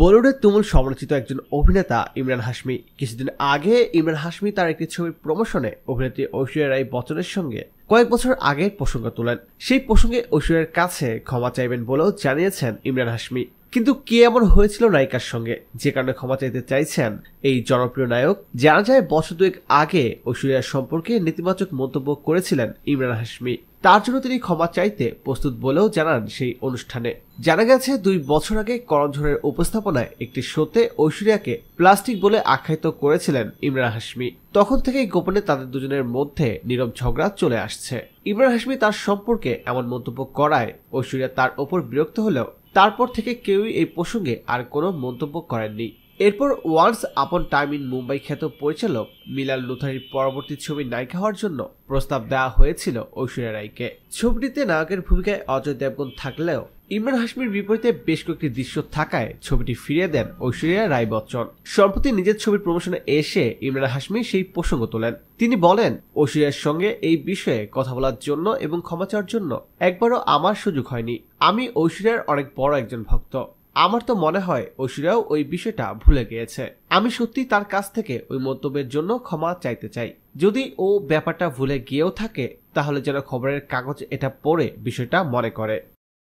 বলিউডের তুমুল সমালোচিত একজন অভিনেতা ইমরান হাসমি কিছুদিন আগে ইমরান হাসমি তার একটি ছবির প্রমোশনে অভিনেত্রী ঐশ্বরিয়া রায় বচ্চনের সঙ্গে কয়েক বছর আগের প্রসঙ্গ তোলেন সেই প্রসঙ্গে ঐশ্বরিয়ার কাছে ক্ষমা চাইবেন বলেও জানিয়েছেন ইমরান হাসমি কিন্তু কে এমন হয়েছিল নায়িকার সঙ্গে যে কারণে ক্ষমা চাইতে চাইছেন এই জনপ্রিয় নায়ক জানা যায় বছর দুয়েক আগে ঐশ্বরিয়ার সম্পর্কে নেতিবাচক মন্তব্য করেছিলেন ইমরান হাসমি তার জন্য তিনি ক্ষমা চাইতে প্রস্তুত বলেও জানান সেই অনুষ্ঠানে জানা গেছে দুই বছর আগে করণ উপস্থাপনায় একটি শোতে ঐশ্বরিয়াকে প্লাস্টিক বলে আখ্যায়িত করেছিলেন ইমরান হাসমি তখন থেকেই গোপনে তাদের দুজনের মধ্যে নীরব ঝগড়া চলে আসছে ইমরান হাসমি তার সম্পর্কে এমন মন্তব্য করায় ঐশ্বরিয়া তার ওপর বিরক্ত হলেও তারপর থেকে কেউই এই প্রসঙ্গে আর কোনো মন্তব্য করেননি এরপর once upon time in Mumbai খ্যাত পরিচালক মিলাল লুথারির পরবর্তী ছবি নায়িকা হওয়ার জন্য প্রস্তাব দেওয়া হয়েছিল ঐশ্বরিয়া রায়কে ছবিটিতে নায়কের ভূমিকায় অজয় দেবগন থাকলেও ইমরান হাসমির বিপরীতে বেশ কয়েকটি দৃশ্য থাকায় ছবিটি ফিরিয়ে দেন ঐশ্বরিয়া রায় বচ্চন সম্প্রতি নিজের ছবির প্রমোশনে এসে ইমরান হাসমি সেই প্রসঙ্গ তোলেন তিনি বলেন ঐশ্বরিয়ার সঙ্গে এই বিষয়ে কথা বলার জন্য এবং ক্ষমা চাওয়ার জন্য একবারও আমার সুযোগ হয়নি আমি ঐশ্বরিয়ার অনেক বড় একজন ভক্ত আমার তো মনে হয় ঐশ্বরিয়াও ওই বিষয়টা ভুলে গিয়েছে আমি সত্যি তার কাছ থেকে ওই মন্তব্যের জন্য ক্ষমা চাইতে চাই যদি ও ব্যাপারটা ভুলে গিয়েও থাকে তাহলে যেন খবরের কাগজ এটা পড়ে বিষয়টা মনে করে